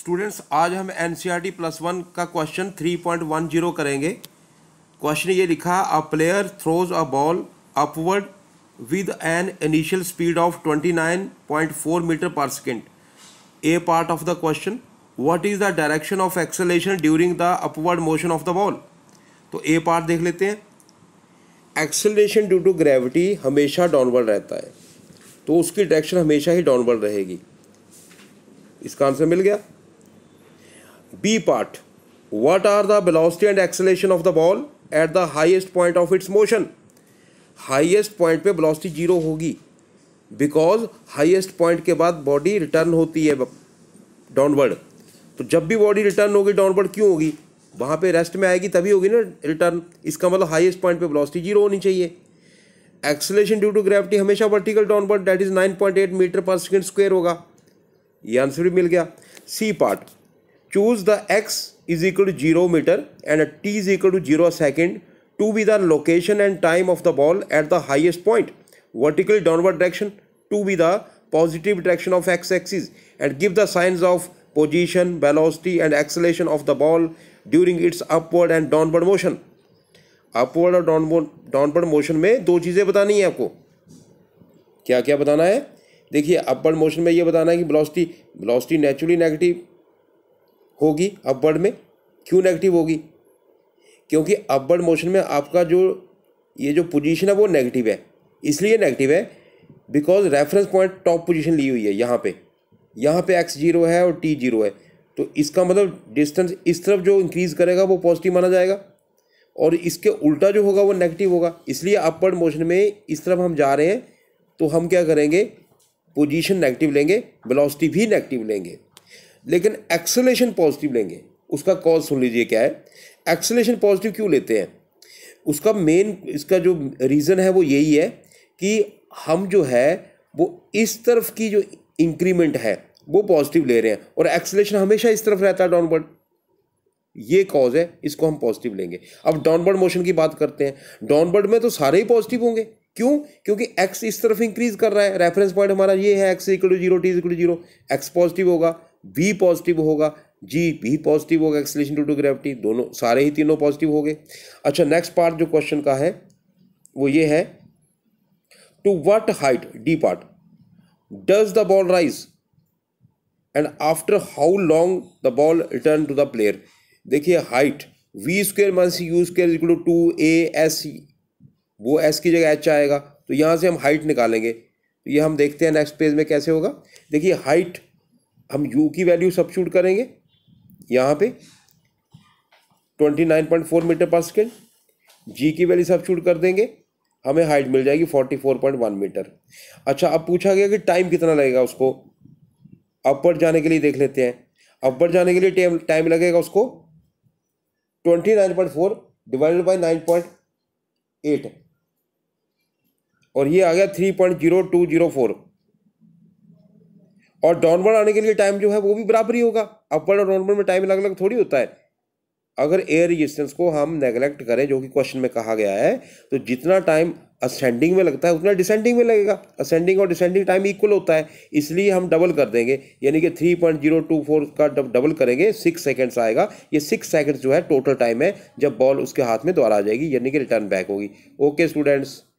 students आज हम N C R T plus one का question three point one zero करेंगे क्वेश्चन ये लिखा a player throws a ball upward with an initial speed of twenty nine point four metre per second A part of the question what is the direction of acceleration during the upward motion of the ball तो A part देख लेते हैं acceleration due to gravity हमेशा downward रहता है तो उसकी direction हमेशा ही डाउनवर्ड रहेगी इसका आंसर मिल गया B part What are the velocity and acceleration of the ball at the highest point of its motion highest point पे वेलोसिटी जीरो होगी बिकॉज हाईएस्ट पॉइंट के बाद बॉडी रिटर्न होती है डाउनवर्ड तो जब भी बॉडी रिटर्न होगी डाउनवर्ड क्यों होगी वहाँ पे रेस्ट में आएगी तभी होगी ना रिटर्न इसका मतलब हाईएस्ट पॉइंट पे वेलोसिटी जीरो होनी चाहिए एक्सलेशन ड्यू टू ग्रेविटी हमेशा vertical downward that is nine point eight metre per second square होगा ये आंसर भी मिल गया C part choose the x is equal to 0 meter and t is equal to 0 second to be the location and time of the ball at the highest point vertical downward direction to be the positive direction of x axis and give the signs of position velocity and acceleration of the ball during its upward and downward motion upward और downward downward motion में दो चीज़ें बतानी है आपको क्या क्या बताना है देखिए अपवर्ड मोशन में ये बताना है कि वेलोसिटी वेलोसिटी नेचुरली नेगेटिव होगी अपवर्ड में क्यों नेगेटिव होगी क्योंकि अपवर्ड मोशन में आपका जो ये जो पोजीशन है वो नेगेटिव है इसलिए नेगेटिव है because reference point top position ली हुई है यहाँ पे यहाँ पे एक्स जीरो है और टी जीरो है तो इसका मतलब डिस्टेंस इस तरफ जो इंक्रीज़ करेगा वो पॉजिटिव माना जाएगा और इसके उल्टा जो होगा वो नेगेटिव होगा इसलिए अपवर्ड मोशन में इस तरफ हम जा रहे हैं तो हम क्या करेंगे पोजीशन नेगेटिव लेंगे वेलोसिटी भी नेगेटिव लेंगे लेकिन एक्सेलेशन पॉजिटिव लेंगे उसका कॉज सुन लीजिए क्या है एक्सेलेशन पॉजिटिव क्यों लेते हैं उसका मेन इसका जो रीज़न है वो यही है कि हम जो है वो इस तरफ की जो इंक्रीमेंट है वो पॉजिटिव ले रहे हैं और एक्सेलेशन हमेशा इस तरफ रहता है डाउनवर्ड ये कॉज है इसको हम पॉजिटिव लेंगे अब डाउनवर्ड मोशन की बात करते हैं डाउनवर्ड में तो सारे ही पॉजिटिव होंगे क्यों क्योंकि एक्स इस तरफ इंक्रीज कर रहा है रेफरेंस पॉइंट हमारा ये है X equal to zero T equal to zero X positive होगा बी पॉजिटिव होगा जी भी पॉजिटिव होगा एक्सलेशन टू टू ग्रेविटी दोनों सारे ही तीनों पॉजिटिव हो गए अच्छा नेक्स्ट पार्ट जो क्वेश्चन का है वो ये है to what height D part does the ball rise and after how long the ball return to the player देखिए height v square minus u square two a s वो s की जगह एच आएगा तो यहाँ से हम हाइट निकालेंगे तो ये हम देखते हैं नेक्स्ट पेज में कैसे होगा देखिए हाइट हम यू की वैल्यू शूट करेंगे यहाँ पे 29.4 मीटर पर सेकेंड जी की वैल्यू शूट कर देंगे हमें हाइट मिल जाएगी 44.1 मीटर अच्छा अब पूछा गया कि टाइम कितना लगेगा उसको अपवर्ड जाने के लिए देख लेते हैं अपवर्ड जाने के लिए टाइम लगेगा उसको 29.4 डिवाइडेड बाय 9.8 और ये आ गया 3.0204 और डाउनवर्ड आने के लिए टाइम जो है वो भी बराबर ही होगा अपवर्ड और डाउनवर्ड में टाइम अलग अलग थोड़ी होता है अगर एयर रेजिस्टेंस को हम नेगलेक्ट करें जो कि क्वेश्चन में कहा गया है तो जितना टाइम असेंडिंग में लगता है उतना डिसेंडिंग में लगेगा असेंडिंग और डिसेंडिंग टाइम इक्वल होता है इसलिए हम डबल कर देंगे यानी कि three point zero two four का डबल करेंगे सिक्स सेकेंड्स आएगा ये सिक्स सेकेंड्स जो है टोटल टाइम है जब बॉल उसके हाथ में दोबारा आ जाएगी यानी कि रिटर्न बैक होगी ओके स्टूडेंट्स